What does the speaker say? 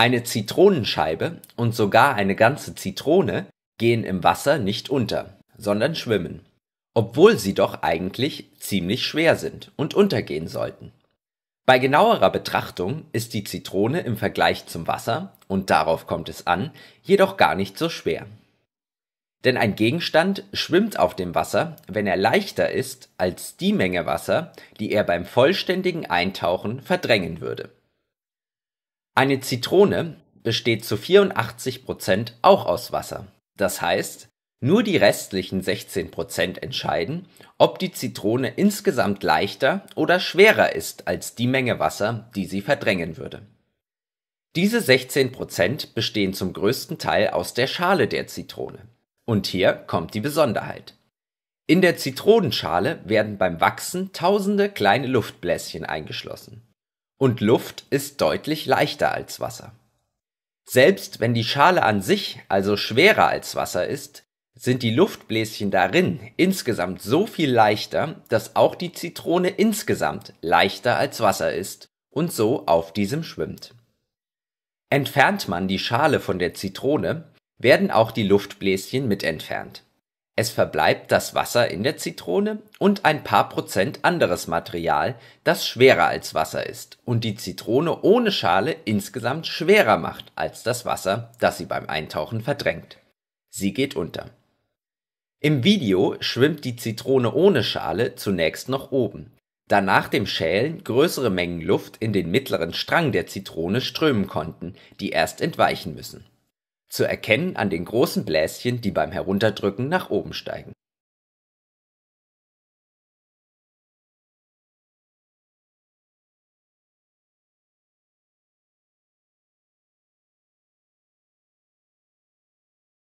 Eine Zitronenscheibe und sogar eine ganze Zitrone gehen im Wasser nicht unter, sondern schwimmen, obwohl sie doch eigentlich ziemlich schwer sind und untergehen sollten. Bei genauerer Betrachtung ist die Zitrone im Vergleich zum Wasser, und darauf kommt es an, jedoch gar nicht so schwer. Denn ein Gegenstand schwimmt auf dem Wasser, wenn er leichter ist als die Menge Wasser, die er beim vollständigen Eintauchen verdrängen würde eine Zitrone besteht zu 84 auch aus Wasser, das heißt, nur die restlichen 16 entscheiden, ob die Zitrone insgesamt leichter oder schwerer ist als die Menge Wasser, die sie verdrängen würde. Diese 16 bestehen zum größten Teil aus der Schale der Zitrone. Und hier kommt die Besonderheit. In der Zitronenschale werden beim Wachsen tausende kleine Luftbläschen eingeschlossen und Luft ist deutlich leichter als Wasser. Selbst wenn die Schale an sich also schwerer als Wasser ist, sind die Luftbläschen darin insgesamt so viel leichter, dass auch die Zitrone insgesamt leichter als Wasser ist und so auf diesem schwimmt. Entfernt man die Schale von der Zitrone, werden auch die Luftbläschen mit entfernt. Es verbleibt das Wasser in der Zitrone und ein paar Prozent anderes Material, das schwerer als Wasser ist und die Zitrone ohne Schale insgesamt schwerer macht als das Wasser, das sie beim Eintauchen verdrängt. Sie geht unter. Im Video schwimmt die Zitrone ohne Schale zunächst noch oben, da nach dem Schälen größere Mengen Luft in den mittleren Strang der Zitrone strömen konnten, die erst entweichen müssen zu erkennen an den großen Bläschen, die beim Herunterdrücken nach oben steigen